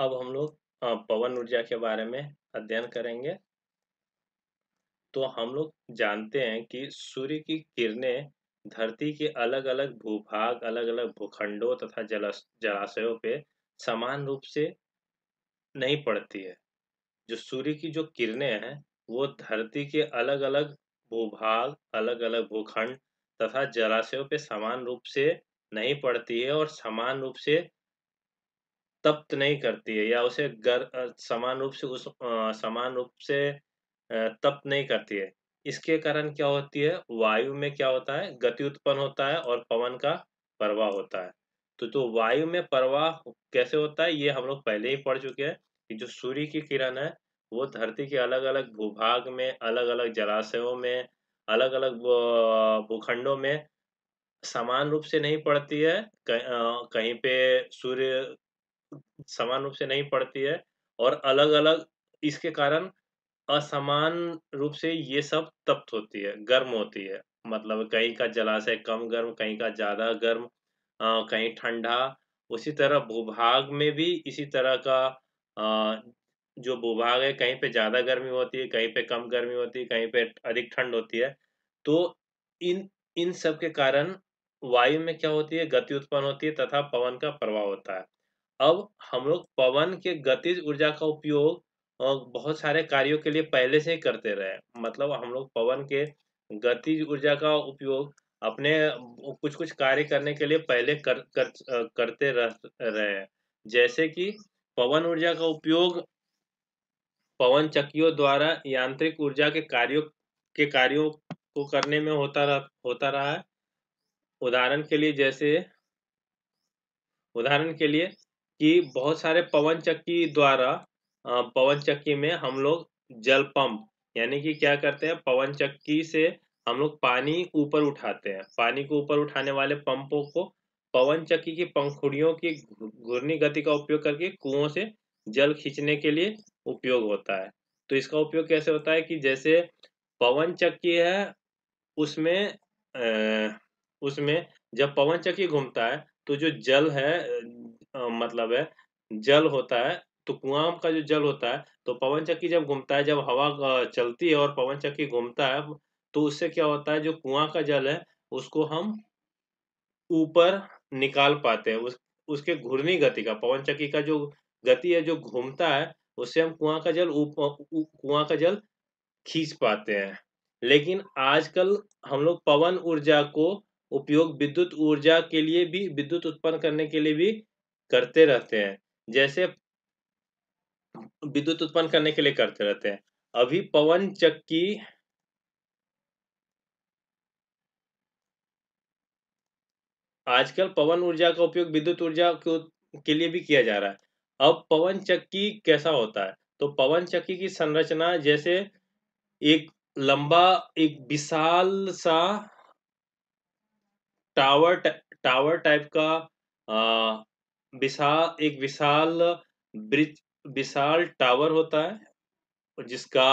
अब हम लोग पवन ऊर्जा के बारे में अध्ययन करेंगे तो हम लोग जानते हैं कि सूर्य की किरणें धरती के अलग अलग भूभाग अलग अलग भूखंडों तथा जलाशयों पे समान रूप से नहीं पड़ती है जो सूर्य की जो किरणें हैं वो धरती के अलग अलग भूभाग अलग अलग भूखंड तथा जलाशयों पे समान रूप से नहीं पड़ती है और समान रूप से तप्त नहीं करती है या उसे गर समान रूप से उस समान रूप से तप्त नहीं करती है इसके कारण क्या होती है वायु में क्या होता है गति उत्पन्न होता है और पवन का प्रवाह होता है तो तो वायु में प्रवाह कैसे होता है ये हम लोग पहले ही पढ़ चुके हैं कि जो सूर्य की किरण है वो धरती के अलग अलग भूभाग में अलग अलग जलाशयों में अलग अलग भूखंडों में समान रूप से नहीं पड़ती है कहीं पे सूर्य समान रूप से नहीं पड़ती है और अलग अलग इसके कारण असमान रूप से ये सब तप्त होती है गर्म होती है मतलब कहीं का जलाशय कम गर्म कहीं का ज्यादा गर्म आ, कहीं ठंडा उसी तरह भूभाग में भी इसी तरह का आ, जो भूभाग है कहीं पे ज्यादा गर्मी होती है कहीं पे कम गर्मी होती है कहीं पे अधिक ठंड होती है तो इन इन सब के कारण वायु में क्या होती है गति उत्पन्न होती है तथा पवन का प्रभाव होता है अब हम लोग पवन के गतिज ऊर्जा का उपयोग बहुत सारे कार्यों के लिए पहले से ही करते रहे मतलब हम लोग पवन के गतिज ऊर्जा का उपयोग अपने कुछ कुछ कार्य करने के लिए पहले कर, कर करते रह, रहे हैं जैसे कि पवन ऊर्जा का उपयोग पवन चक्कियों द्वारा यांत्रिक ऊर्जा के कार्यों के कार्यों को करने में होता रह, होता रहा है उदाहरण के लिए जैसे उदाहरण के लिए कि बहुत सारे पवन चक्की द्वारा पवन चक्की में हम लोग जल पंप यानी कि क्या करते हैं पवन चक्की से हम लोग पानी ऊपर उठाते हैं पानी को ऊपर उठाने वाले पंपों को पवन चक्की की पंखुड़ियों की घूर्णी गति का उपयोग करके कुओं से जल खींचने के लिए उपयोग होता है तो इसका उपयोग कैसे होता है कि जैसे पवन चक्की है उसमें उसमें जब पवन चक्की घूमता है तो जो जल है मतलब है जल होता है तो कुआम का जो जल होता है तो पवन चक्की जब घूमता है जब हवा चलती है और पवन चक्की घूमता है तो उससे क्या होता है जो कुआं का जल है उसको हम ऊपर निकाल पाते हैं उस उसके घूर्णी गति का पवन चक्की का जो गति है जो घूमता है उससे हम कुआं का जल कुआं का जल खींच पाते हैं लेकिन आजकल हम लोग पवन ऊर्जा को उपयोग विद्युत ऊर्जा के लिए भी विद्युत उत्पन्न करने के लिए भी करते रहते हैं जैसे विद्युत उत्पन्न करने के लिए करते रहते हैं अभी पवन चक्की आजकल पवन ऊर्जा का उपयोग विद्युत ऊर्जा के लिए भी किया जा रहा है अब पवन चक्की कैसा होता है तो पवन चक्की की संरचना जैसे एक लंबा एक विशाल सा टावर टावर टाइप का विशाल एक विशाल ब्रिज विशाल टावर होता है जिसका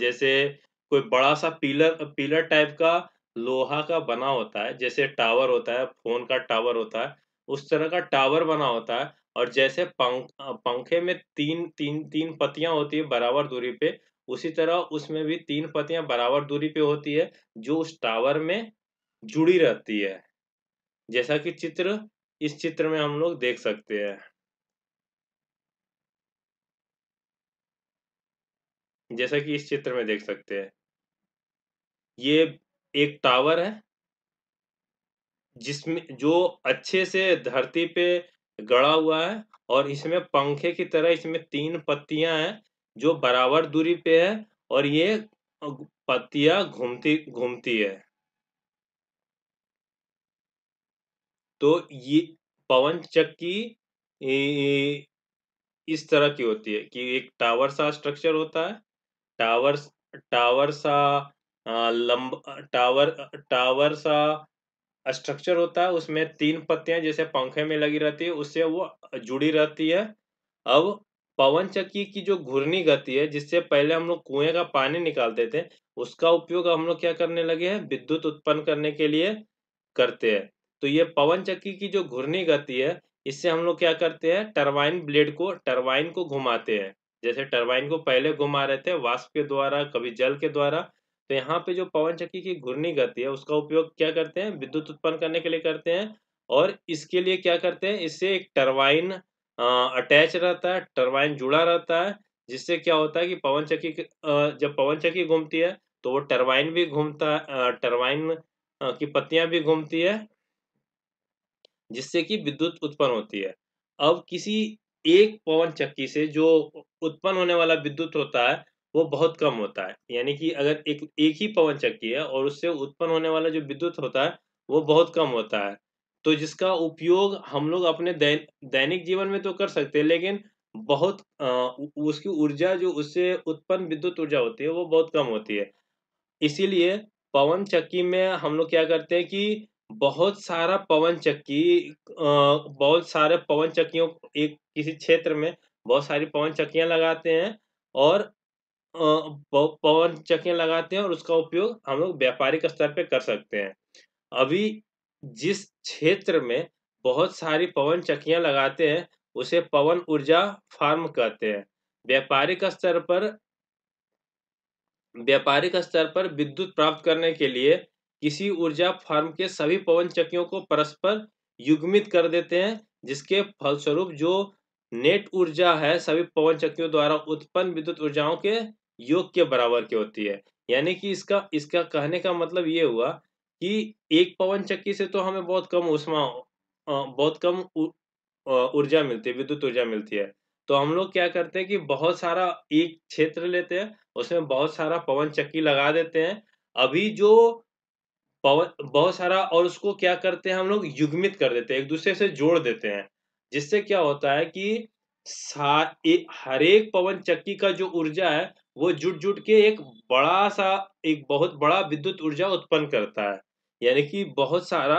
जैसे कोई बड़ा सा पिलर पिलर टाइप का लोहा का बना होता है जैसे टावर होता है फोन का टावर होता है उस तरह का टावर बना होता है और जैसे पंख पंखे में तीन तीन तीन पतियां होती है बराबर दूरी पे उसी तरह उसमें भी तीन पतियां बराबर दूरी पे होती है जो उस टावर में जुड़ी रहती है जैसा कि चित्र इस चित्र में हम लोग देख सकते हैं जैसा कि इस चित्र में देख सकते हैं ये एक टावर है जिसमें जो अच्छे से धरती पे गड़ा हुआ है और इसमें पंखे की तरह इसमें तीन पत्तियां हैं जो बराबर दूरी पे है और ये पत्तियां घूमती घूमती है तो ये पवन चक्की इस तरह की होती है कि एक टावर सा स्ट्रक्चर होता है टावर टावर सा लंब टावर टावर सा स्ट्रक्चर होता है उसमें तीन पत्तियां जैसे पंखे में लगी रहती है उससे वो जुड़ी रहती है अब पवन चक्की की जो घूर्णी गति है जिससे पहले हम लोग कुएं का पानी निकालते थे उसका उपयोग हम लोग क्या करने लगे हैं विद्युत उत्पन्न करने के लिए करते हैं तो ये पवन चक्की की जो घूर्णी गति है इससे हम लोग क्या करते हैं टरबाइन ब्लेड को टरबाइन को घुमाते हैं जैसे टरबाइन को पहले घुमा रहे थे वाष्प के द्वारा कभी जल के द्वारा तो यहाँ पे जो पवन चक्की की घूर्णी गति है उसका उपयोग क्या करते हैं विद्युत उत्पन्न करने के लिए करते हैं और इसके लिए क्या करते हैं इससे एक टरबाइन अटैच रहता है टरबाइन जुड़ा रहता है जिससे क्या होता है कि पवन चक्की जब पवन चक्की घूमती है तो वो टरबाइन भी घूमता टरबाइन की पत्तियां भी घूमती है जिससे कि विद्युत उत्पन्न होती है अब किसी एक पवन चक्की से जो उत्पन्न होने वाला विद्युत होता है वो बहुत कम होता है यानी कि अगर एक एक ही पवन चक्की है और उससे उत्पन्न होने वाला जो विद्युत होता है वो बहुत कम होता है तो जिसका उपयोग हम लोग अपने दैन, दैनिक जीवन में तो कर सकते हैं लेकिन बहुत आ, उसकी ऊर्जा जो उससे उत्पन्न विद्युत ऊर्जा होती है वो बहुत कम होती है इसीलिए पवन चक्की में हम लोग क्या करते हैं कि बहुत सारा पवन चक्की बहुत सारे पवन चक्कियों एक किसी क्षेत्र में बहुत सारी पवन चक्कियां लगाते हैं और पवन चक्कियां लगाते हैं और उसका उपयोग हम लोग व्यापारिक स्तर पे कर सकते हैं अभी जिस क्षेत्र में बहुत सारी पवन चक्कियां लगाते हैं उसे पवन ऊर्जा फार्म कहते हैं व्यापारिक स्तर पर व्यापारिक स्तर पर विद्युत प्राप्त करने के लिए किसी ऊर्जा फार्म के सभी पवन चक्कियों को परस्पर युग्मित कर देते हैं जिसके फलस्वरूप जो नेट ऊर्जा है सभी पवन चक्कियों द्वारा उत्पन्न विद्युत ऊर्जाओं के योग के बराबर की होती है यानी कि इसका इसका कहने का मतलब ये हुआ कि एक पवन चक्की से तो हमें बहुत कम उष्मा बहुत कम ऊर्जा मिलती है विद्युत ऊर्जा मिलती है तो हम लोग क्या करते हैं कि बहुत सारा एक क्षेत्र लेते हैं उसमें बहुत सारा पवन चक्की लगा देते हैं अभी जो बहुत सारा और उसको क्या करते हैं हम लोग युग्मित कर देते हैं एक दूसरे से जोड़ देते हैं जिससे क्या होता है कि हर एक पवन चक्की का जो ऊर्जा है वो जुट जुट के एक बड़ा सा एक बहुत बड़ा विद्युत ऊर्जा उत्पन्न करता है यानी कि बहुत सारा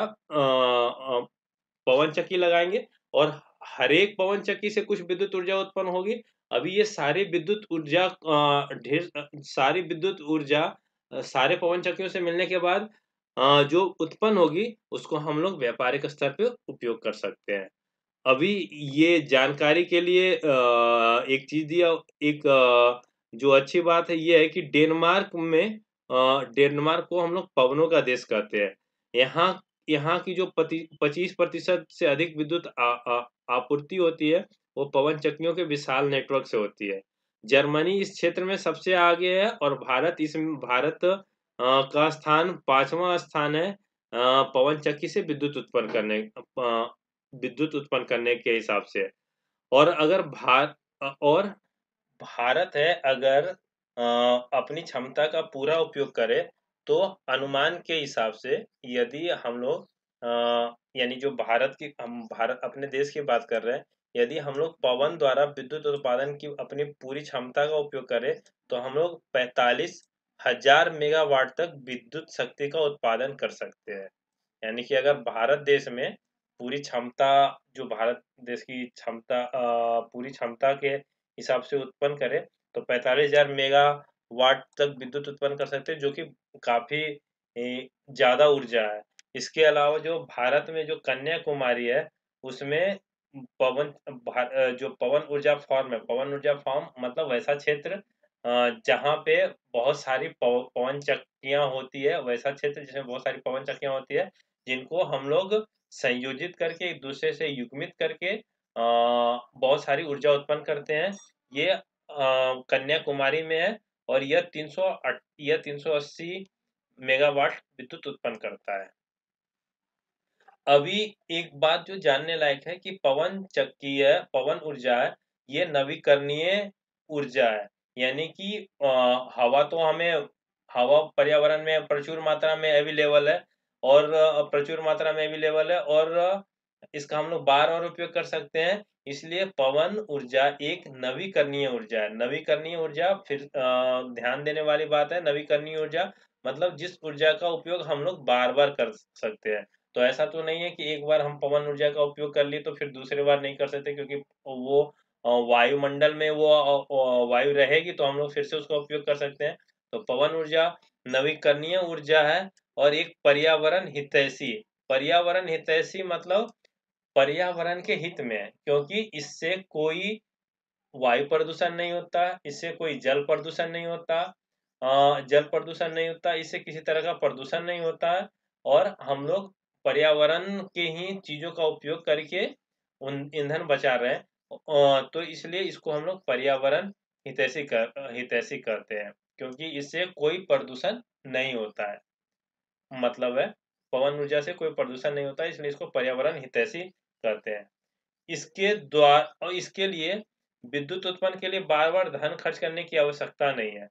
पवन चक्की लगाएंगे और हर एक पवन चक्की से कुछ विद्युत ऊर्जा उत्पन्न होगी अभी ये सारी विद्युत ऊर्जा ढेर सारी विद्युत ऊर्जा सारे पवन चक्कियों से मिलने के बाद जो उत्पन्न होगी उसको हम लोग व्यापारिक स्तर पे उपयोग कर सकते हैं अभी ये जानकारी के लिए एक चीज दिया एक जो अच्छी बात है ये है कि डेनमार्क में डेनमार्क को हम लोग पवनों का देश कहते हैं यहाँ यहाँ की जो पच्चीस प्रतिशत से अधिक विद्युत आपूर्ति होती है वो पवन चक्कियों के विशाल नेटवर्क से होती है जर्मनी इस क्षेत्र में सबसे आगे है और भारत इस भारत का स्थान पांचवा स्थान है पवन चक्की से विद्युत उत्पन्न करने विद्युत उत्पन्न करने के हिसाब से और अगर भारत और भारत है अगर अपनी क्षमता का पूरा उपयोग करे तो अनुमान के हिसाब से यदि हम लोग यानी जो भारत की हम भारत अपने देश की बात कर रहे हैं यदि हम लोग पवन द्वारा विद्युत उत्पादन की अपनी पूरी क्षमता का उपयोग करें तो हम लोग 45 हजार मेगावाट तक विद्युत शक्ति का उत्पादन कर सकते हैं यानी कि अगर भारत देश में पूरी क्षमता जो भारत देश की क्षमता पूरी क्षमता के हिसाब से उत्पन्न करे तो पैंतालीस हजार मेगा वाट तक विद्युत उत्पन्न कर सकते हैं जो कि काफ़ी ज़्यादा ऊर्जा है इसके अलावा जो भारत में जो कन्याकुमारी है उसमें पवन जो पवन ऊर्जा फॉर्म है पवन ऊर्जा फॉर्म मतलब वैसा क्षेत्र जहाँ पे बहुत सारी पवन चक्कियाँ होती है वैसा क्षेत्र जिसमें बहुत सारी पवन चक्कियाँ होती है जिनको हम लोग संयोजित करके एक दूसरे से युग्मित करके बहुत सारी ऊर्जा उत्पन्न करते हैं ये कन्याकुमारी में है और यह 300 यह अस्सी मेगावाट विद्युत उत्पन्न करता है अभी एक बात जो जानने लायक है कि पवन चक्कीय पवन ऊर्जा है ये नवीकरणीय ऊर्जा है यानी कि हवा तो हमें हवा पर्यावरण में प्रचुर मात्रा में अवेलेबल है और प्रचुर मात्रा में अवेलेबल है और इसका हम लोग बार और उपयोग कर सकते हैं इसलिए पवन ऊर्जा एक नवीकरणीय ऊर्जा है नवीकरणीय ऊर्जा फिर ध्यान देने वाली बात है नवीकरणीय ऊर्जा मतलब जिस ऊर्जा का उपयोग हम लोग बार बार कर सकते हैं तो ऐसा तो नहीं है कि एक बार हम पवन ऊर्जा का उपयोग कर लिए तो फिर दूसरे बार नहीं कर सकते क्योंकि वो वायुमंडल में वो वायु रहेगी तो हम लोग फिर से उसका उपयोग कर सकते हैं तो पवन ऊर्जा नवीकरणीय ऊर्जा है और एक पर्यावरण हितैषी पर्यावरण हितैषी मतलब पर्यावरण के हित में है क्योंकि इससे कोई वायु प्रदूषण नहीं होता इससे कोई जल प्रदूषण नहीं होता जल प्रदूषण नहीं होता इससे किसी तरह का प्रदूषण नहीं होता और हम लोग पर्यावरण के ही चीजों का उपयोग करके उन ईंधन बचा रहे हैं तो इसलिए इसको हम लोग पर्यावरण हितैषी कर हितैषी करते हैं क्योंकि इससे कोई प्रदूषण नहीं होता है मतलब है पवन ऊर्जा से कोई प्रदूषण नहीं होता इसलिए इसको पर्यावरण हितैषी करते हैं इसके द्वारा और इसके लिए विद्युत उत्पन्न के लिए बार बार धन खर्च करने की आवश्यकता नहीं है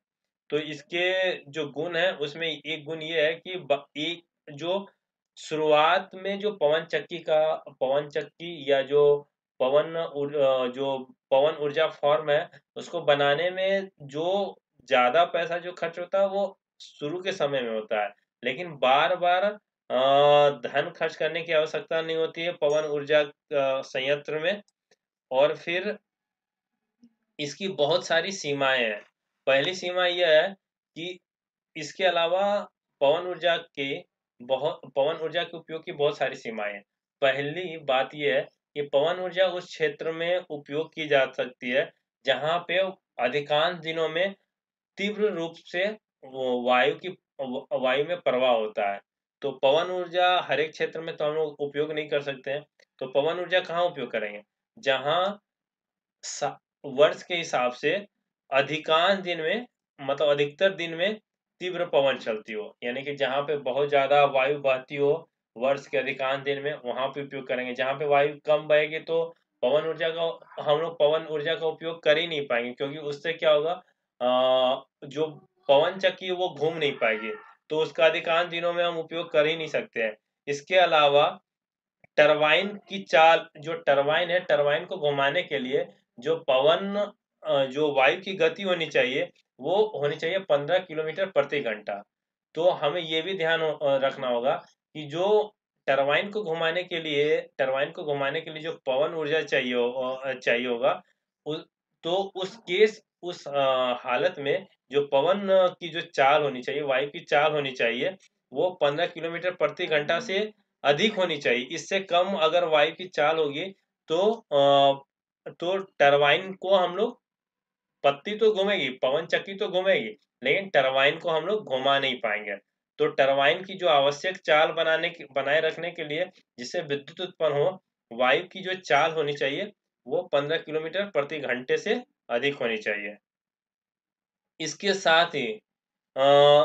तो इसके जो गुण है उसमें एक गुण ये है कि एक जो शुरुआत में जो पवन चक्की का पवन चक्की या जो पवन उर, जो पवन ऊर्जा फॉर्म है उसको बनाने में जो ज्यादा पैसा जो खर्च होता है वो शुरू के समय में होता है लेकिन बार बार धन खर्च करने की आवश्यकता नहीं होती है पवन ऊर्जा संयंत्र में और फिर इसकी बहुत सारी सीमाएं हैं पहली सीमा यह है कि इसके अलावा पवन ऊर्जा के बहुत पवन ऊर्जा के उपयोग की बहुत सारी सीमाएं हैं पहली बात यह है कि पवन ऊर्जा उस क्षेत्र में उपयोग की जा सकती है जहां पे अधिकांश दिनों में तीव्र रूप से वायु की वायु में प्रवाह होता है तो पवन ऊर्जा हर एक क्षेत्र में तो हम लोग उपयोग नहीं कर सकते हैं तो पवन ऊर्जा कहाँ उपयोग करेंगे जहाँ वर्ष के हिसाब से अधिकांश दिन में मतलब अधिकतर दिन में तीव्र पवन चलती हो यानी कि जहाँ पे बहुत ज्यादा वायु बहती हो वर्ष के अधिकांश दिन में वहां पे उपयोग करेंगे जहाँ पे वायु कम बहेगी तो पवन ऊर्जा का हम लोग पवन ऊर्जा का उपयोग कर ही नहीं पाएंगे क्योंकि उससे क्या होगा आ, जो पवन चक्की वो घूम नहीं पाएगी तो उसका अधिकांश दिनों में हम उपयोग कर ही नहीं सकते हैं इसके अलावा टरबाइन की चाल जो टरबाइन है टरबाइन को घुमाने के लिए जो पवन जो वायु की गति होनी चाहिए वो होनी चाहिए पंद्रह किलोमीटर प्रति घंटा तो हमें ये भी ध्यान रखना होगा कि जो टरबाइन को घुमाने के लिए टरबाइन को घुमाने के लिए जो पवन ऊर्जा चाहिए हो, चाहिए होगा उस, तो उस केस उस हालत में जो पवन की जो चाल होनी चाहिए वायु की चाल होनी चाहिए वो पंद्रह किलोमीटर प्रति घंटा से अधिक होनी चाहिए इससे कम अगर वायु की चाल होगी तो तो टरबाइन को हम लोग पत्ती तो घूमेगी पवन चक्की तो घूमेगी लेकिन टरबाइन को हम लोग घुमा नहीं पाएंगे तो टरबाइन की जो आवश्यक चाल बनाने की बनाए रखने के लिए जिससे विद्युत उत्पन्न हो वायु की जो चाल होनी चाहिए वो पंद्रह किलोमीटर प्रति घंटे से अधिक होनी चाहिए इसके साथ ही आ,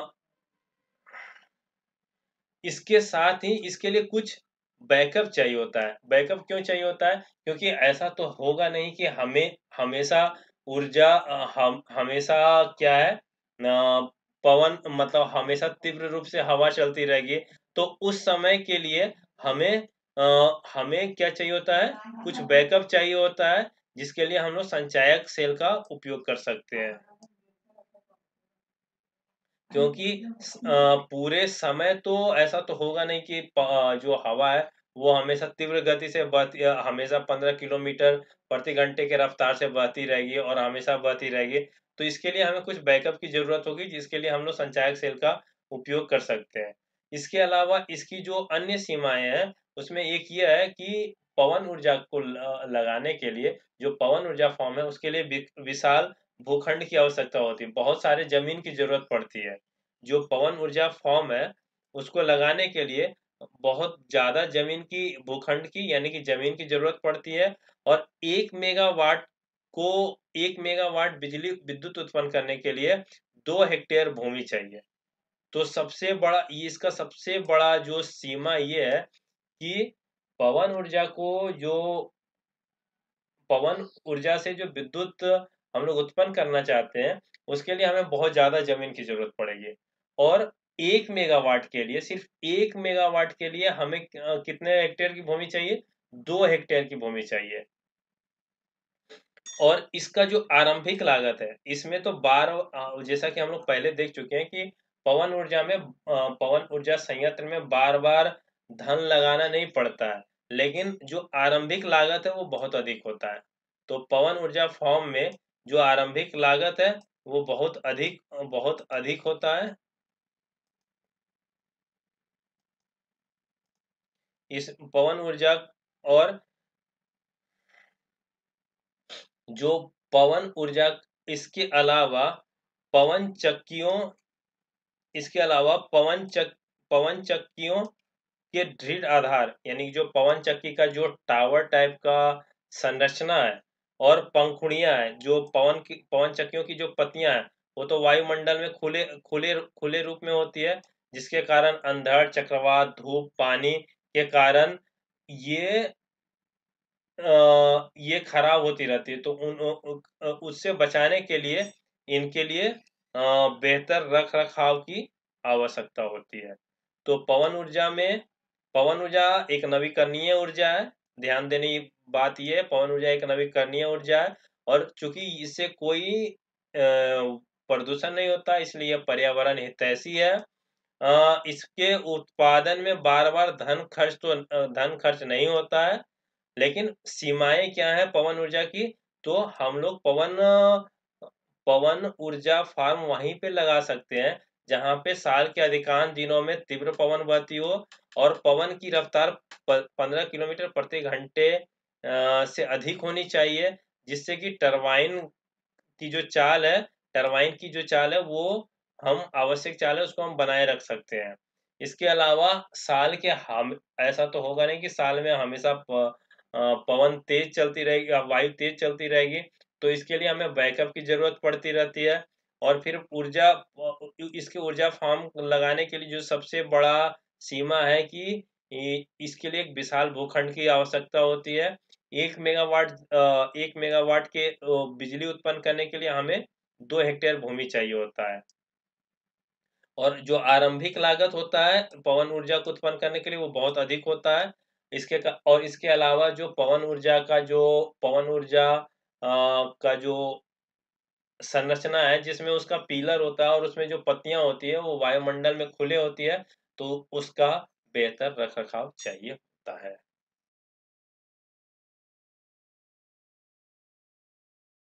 इसके साथ ही इसके लिए कुछ बैकअप चाहिए होता है बैकअप क्यों चाहिए होता है क्योंकि ऐसा तो होगा नहीं कि हमें हमेशा ऊर्जा हम हमेशा क्या है पवन मतलब हमेशा तीव्र रूप से हवा चलती रहेगी तो उस समय के लिए हमें आ, हमें क्या चाहिए होता है कुछ बैकअप चाहिए होता है जिसके लिए हम लोग संचायक सेल का उपयोग कर सकते हैं क्योंकि पूरे समय तो ऐसा तो होगा नहीं कि जो हवा है वो हमेशा तीव्र गति से हमेशा पंद्रह किलोमीटर प्रति घंटे के रफ्तार से बहती रहेगी और हमेशा बहती रहेगी तो इसके लिए हमें कुछ बैकअप की जरूरत होगी जिसके लिए हम लोग संचायक सेल का उपयोग कर सकते हैं इसके अलावा इसकी जो अन्य सीमाएं हैं उसमें एक ये है कि पवन ऊर्जा को लगाने के लिए जो पवन ऊर्जा फॉर्म है उसके लिए विशाल भूखंड की आवश्यकता होती है बहुत सारे जमीन की जरूरत पड़ती है जो पवन ऊर्जा फॉर्म है उसको लगाने के लिए बहुत ज्यादा जमीन की भूखंड की यानी कि जमीन की जरूरत पड़ती है और एक मेगावाट को एक मेगावाट बिजली विद्युत उत्पन्न करने के लिए दो हेक्टेयर भूमि चाहिए तो सबसे बड़ा ये इसका सबसे बड़ा जो सीमा ये है कि पवन ऊर्जा को जो पवन ऊर्जा से जो विद्युत हम लोग उत्पन्न करना चाहते हैं उसके लिए हमें बहुत ज्यादा जमीन की जरूरत पड़ेगी और एक मेगावाट के लिए सिर्फ एक मेगावाट के लिए हमें कितने हेक्टेयर की भूमि चाहिए दो हेक्टेयर की भूमि चाहिए और इसका जो आरंभिक लागत है इसमें तो बारह जैसा कि हम लोग पहले देख चुके हैं कि पवन ऊर्जा में पवन ऊर्जा संयंत्र में बार बार धन लगाना नहीं पड़ता है लेकिन जो आरंभिक लागत है वो बहुत अधिक होता है तो पवन ऊर्जा फॉर्म में जो आरंभिक लागत है वो बहुत अधिक बहुत अधिक होता है इस पवन ऊर्जा और जो पवन ऊर्जा इसके अलावा पवन चक्कियों इसके अलावा पवन चक पवन चक्कियों के दृढ़ आधार यानी जो पवन चक्की का जो टावर टाइप का संरचना है और पंखुड़िया है जो पवन की पवन चक्कियों की जो पत्तियां हैं वो तो वायुमंडल में खुले खुले खुले रूप में होती है जिसके कारण अंधड़ चक्रवात धूप पानी के कारण ये ये खराब होती रहती है तो उन उससे बचाने के लिए इनके लिए बेहतर रख रखाव की आवश्यकता होती है तो पवन ऊर्जा में पवन ऊर्जा एक नवीकरणीय ऊर्जा है ध्यान देने की बात यह है पवन ऊर्जा एक नवीकरणीय ऊर्जा है और चूंकि इससे कोई प्रदूषण नहीं होता इसलिए पर्यावरण हितैषी है इसके उत्पादन में बार बार धन खर्च तो धन खर्च नहीं होता है लेकिन सीमाएं क्या है पवन ऊर्जा की तो हम लोग पवन पवन ऊर्जा फार्म वहीं पे लगा सकते हैं जहां पे साल के अधिकांश दिनों में तीव्र पवन बहती हो और पवन की रफ्तार पंद्रह किलोमीटर प्रति घंटे से अधिक होनी चाहिए जिससे कि टरबाइन की जो चाल है टरबाइन की जो चाल है वो हम आवश्यक चाल है उसको हम बनाए रख सकते हैं इसके अलावा साल के हम ऐसा तो होगा नहीं कि साल में हमेशा पवन तेज चलती रहेगी वायु तेज चलती रहेगी तो इसके लिए हमें बैकअप की जरूरत पड़ती रहती है और फिर ऊर्जा इसके ऊर्जा फार्म लगाने के लिए जो सबसे बड़ा सीमा है कि इसके लिए एक विशाल भूखंड की आवश्यकता होती है एक मेगावाट एक मेगावाट के बिजली उत्पन्न करने के लिए हमें दो हेक्टेयर भूमि चाहिए होता है और जो आरंभिक लागत होता है पवन ऊर्जा को उत्पन्न करने के लिए वो बहुत अधिक होता है इसके और इसके अलावा जो पवन ऊर्जा का जो पवन ऊर्जा का जो संरचना है जिसमें उसका पीलर होता है और उसमें जो पत्तियां होती है वो वायुमंडल में खुले होती है तो उसका बेहतर रख रखाव चाहिए होता है